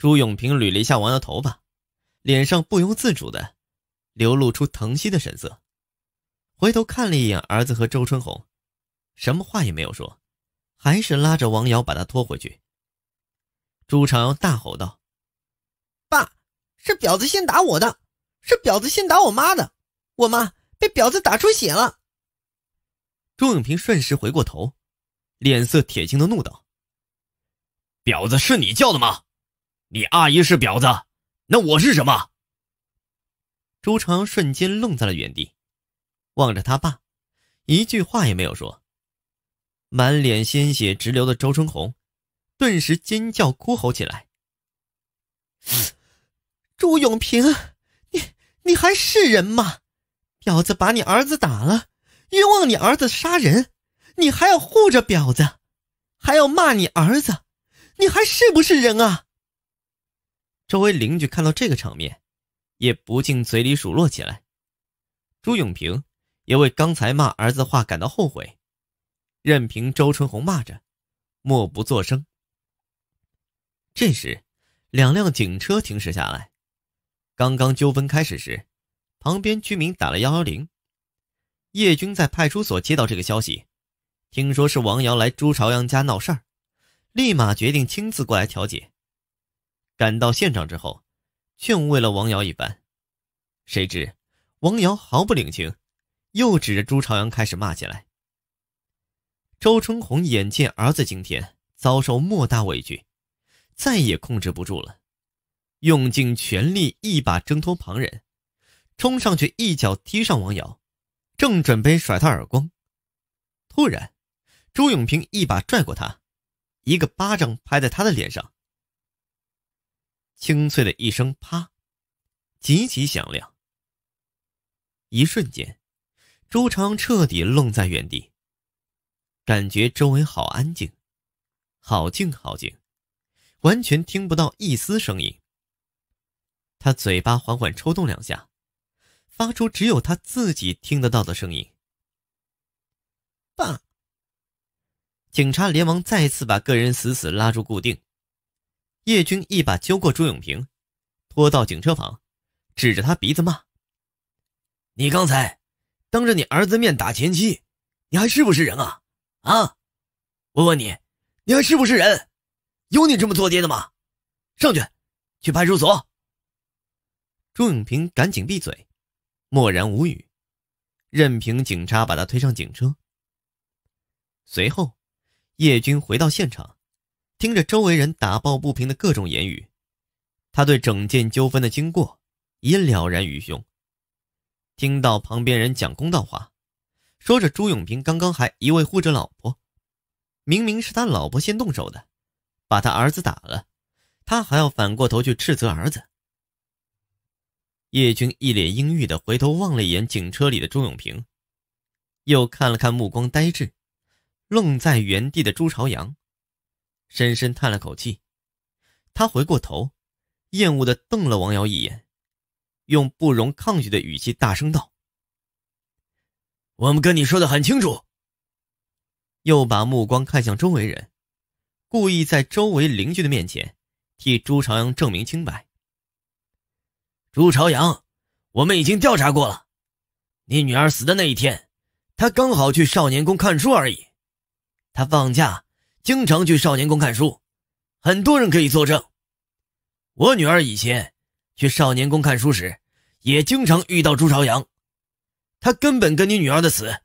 朱永平捋了一下王瑶头发，脸上不由自主的流露出疼惜的神色，回头看了一眼儿子和周春红，什么话也没有说，还是拉着王瑶把他拖回去。朱朝阳大吼道：“爸，是婊子先打我的，是婊子先打我妈的，我妈被婊子打出血了。”朱永平顺势回过头，脸色铁青的怒道：“婊子是你叫的吗？”你阿姨是婊子，那我是什么？朱长瞬间愣在了原地，望着他爸，一句话也没有说。满脸鲜血直流的周春红，顿时尖叫哭吼起来：“朱永平，你你还是人吗？婊子把你儿子打了，冤枉你儿子杀人，你还要护着婊子，还要骂你儿子，你还是不是人啊？”周围邻居看到这个场面，也不禁嘴里数落起来。朱永平也为刚才骂儿子的话感到后悔，任凭周春红骂着，默不作声。这时，两辆警车停驶下来。刚刚纠纷开始时，旁边居民打了幺幺零。叶军在派出所接到这个消息，听说是王瑶来朱朝阳家闹事儿，立马决定亲自过来调解。赶到现场之后，劝慰了王瑶一番，谁知王瑶毫不领情，又指着朱朝阳开始骂起来。周春红眼见儿子今天遭受莫大委屈，再也控制不住了，用尽全力一把挣脱旁人，冲上去一脚踢上王瑶，正准备甩他耳光，突然，朱永平一把拽过他，一个巴掌拍在他的脸上。清脆的一声“啪”，极其响亮。一瞬间，朱长彻底愣在原地，感觉周围好安静，好静，好静，完全听不到一丝声音。他嘴巴缓缓抽动两下，发出只有他自己听得到的声音：“爸。”警察连忙再次把个人死死拉住固定。叶军一把揪过朱永平，拖到警车旁，指着他鼻子骂：“你刚才当着你儿子面打前妻，你还是不是人啊？啊！我问你，你还是不是人？有你这么做爹的吗？上去，去派出所！”朱永平赶紧闭嘴，默然无语，任凭警察把他推上警车。随后，叶军回到现场。听着周围人打抱不平的各种言语，他对整件纠纷的经过也了然于胸。听到旁边人讲公道话，说着朱永平刚刚还一味护着老婆，明明是他老婆先动手的，把他儿子打了，他还要反过头去斥责儿子。叶军一脸阴郁的回头望了一眼警车里的朱永平，又看了看目光呆滞、愣在原地的朱朝阳。深深叹了口气，他回过头，厌恶的瞪了王瑶一眼，用不容抗拒的语气大声道：“我们跟你说的很清楚。”又把目光看向周围人，故意在周围邻居的面前替朱朝阳证明清白。朱朝阳，我们已经调查过了，你女儿死的那一天，他刚好去少年宫看书而已，他放假。经常去少年宫看书，很多人可以作证。我女儿以前去少年宫看书时，也经常遇到朱朝阳。他根本跟你女儿的死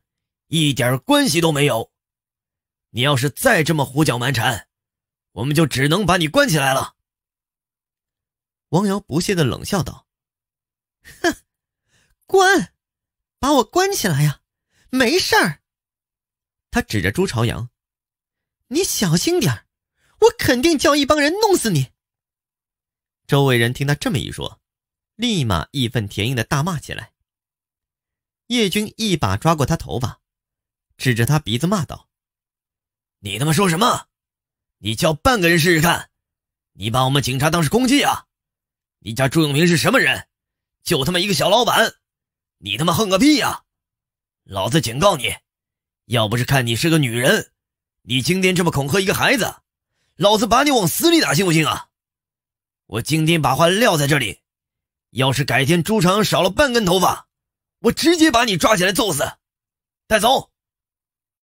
一点关系都没有。你要是再这么胡搅蛮缠，我们就只能把你关起来了。”王瑶不屑的冷笑道：“哼，关，把我关起来呀？没事儿。”他指着朱朝阳。你小心点我肯定叫一帮人弄死你！周围人听他这么一说，立马义愤填膺的大骂起来。叶军一把抓过他头发，指着他鼻子骂道：“你他妈说什么？你叫半个人试试看？你把我们警察当是空气啊？你家朱永明是什么人？就他妈一个小老板，你他妈横个屁呀！老子警告你，要不是看你是个女人。”你今天这么恐吓一个孩子，老子把你往死里打，信不信啊？我今天把话撂在这里，要是改天猪场少了半根头发，我直接把你抓起来揍死，带走。